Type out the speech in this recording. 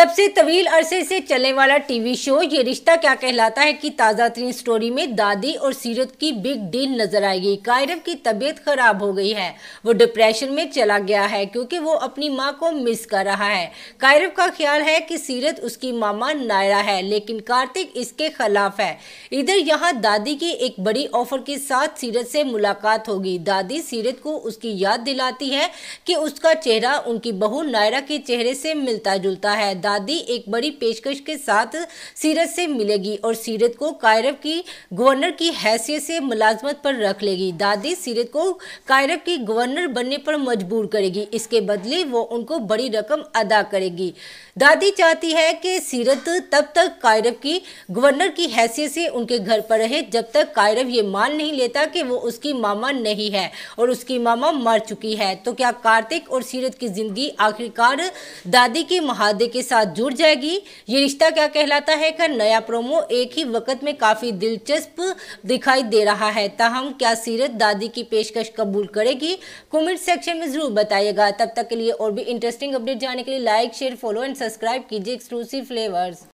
सबसे तवील अरसे से चलने वाला टीवी शो ये रिश्ता क्या कहलाता है कि ताज़ा तरीन स्टोरी में दादी और सीरत की बिग डील नजर आएगी कायरव की तबीयत खराब हो गई है वो डिप्रेशन में चला गया है क्योंकि वो अपनी माँ को मिस कर रहा है कायरव का ख्याल है कि सीरत उसकी मामा नायरा है लेकिन कार्तिक इसके खिलाफ है इधर यहाँ दादी की एक बड़ी ऑफर के साथ सीरत से मुलाकात होगी दादी सीरत को उसकी याद दिलाती है कि उसका चेहरा उनकी बहू नायरा के चेहरे से मिलता जुलता है आज़ादी एक बड़ी पेशकश के साथ सीरत से मिलेगी और सीरत को कायरव की गवर्नर की हैसियत से मुलाजमत पर रख लेगी दादी सीरत को कायरव की गवर्नर बनने पर मजबूर करेगी इसके बदले वो उनको बड़ी रकम अदा करेगी दादी चाहती है कि सीरत तब तक कायरव की गवर्नर की हैसियत से उनके घर पर रहे जब तक कायरव ये मान नहीं लेता कि वो उसकी मामा नहीं है और उसकी मामा मर चुकी है तो क्या कार्तिक और सीरत की ज़िंदगी आखिरकार दादी के महादे के साथ साथ जुड़ जाएगी ये रिश्ता क्या कहलाता है का नया प्रोमो एक ही वक्त में काफ़ी दिलचस्प दिखाई दे रहा है ताहम क्या सीरत दादी की पेशकश कबूल करेगी कमेंट सेक्शन में ज़रूर बताइएगा तब तक के लिए और भी इंटरेस्टिंग अपडेट जाने के लिए like share follow and subscribe कीजिए एक्सक्लूसिव फ्लेवर्स